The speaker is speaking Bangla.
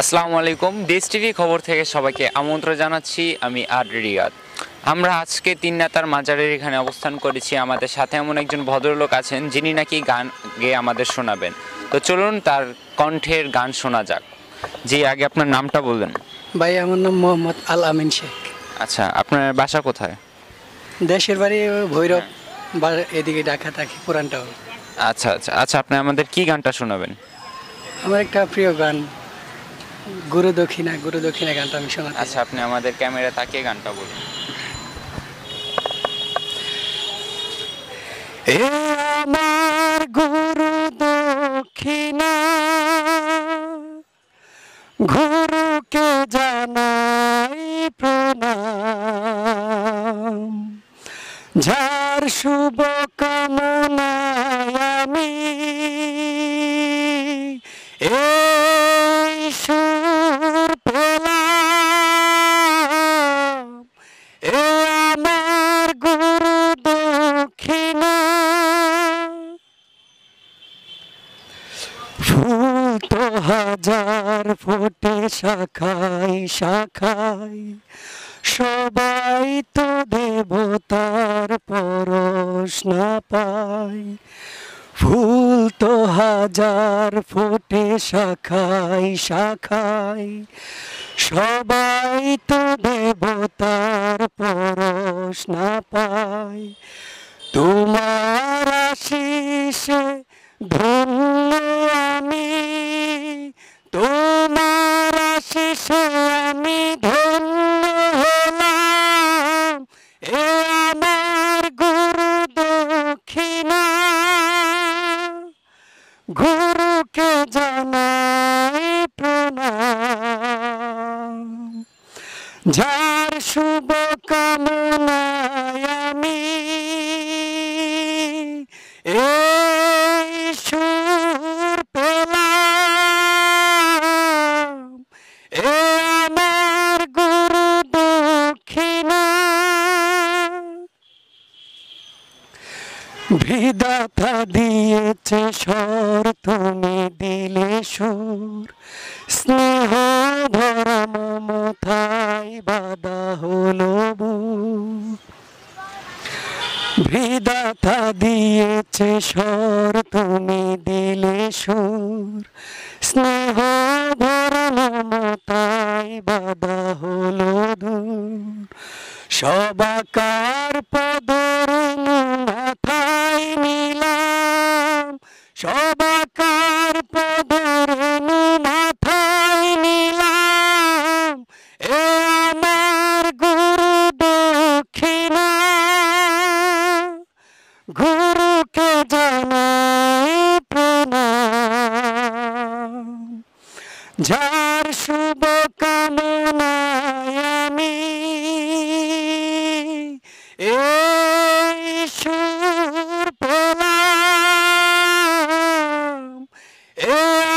আসসালামু আলাইকুম দেশ টিভি খবর থেকে সবাইকে আমন্ত্রণ জানাচ্ছি আমি আর রিয়াদ আমরা আজকে তিন নেতার মাজারের এখানে অবস্থান করেছি আমাদের সাথে এমন একজন ভদ্রলোক আছেন যিনি নাকি গান গেয়ে আমাদের শোনাবেন তো চলুন তার কণ্ঠের গান শোনা যাক যে আগে আপনার নামটা বলবেন ভাই আমার নাম মোহাম্মদ আল আমিন শেখ আচ্ছা আপনার বাসা কোথায় দেশের বাড়ি ভৈরব বা এদিকে ডাকা থাকি পুরানটাও আচ্ছা আচ্ছা আচ্ছা আপনি আমাদের কি গানটা শোনাবেন আমার একটা প্রিয় গান গুরু দক্ষিণা গুরু দক্ষিণা গানটা আমি শোনা আচ্ছা আপনি আমাদের ক্যামেরা তাকিয়ে গানটা বলুন এ আমার গুরু দক্ষিণা গুরুকে জানাই প্রণাম যার শুভ হাজার ফোটে শাখাই শাখায় সবাই তো দেবতার পরশ না পায় ফুল তো হাজার ফোটে শাখাই শাখাই সবাই তো দেবতার পরশ না পায় তোমার শিষে ধন্য শুভ আমি সুর এ আমার দিয়েছে স্বর তুমি দিলে সুর স্নেহ ধরা মম বিধাতা দিয়েছে স্বর তুমি দিলে সুর স্নেহ ভরানো বাবা বাধা হলো দূর সবাকার পদর মাথায় মিলাম সবা যার শুভ কামনায় আমি এই সুর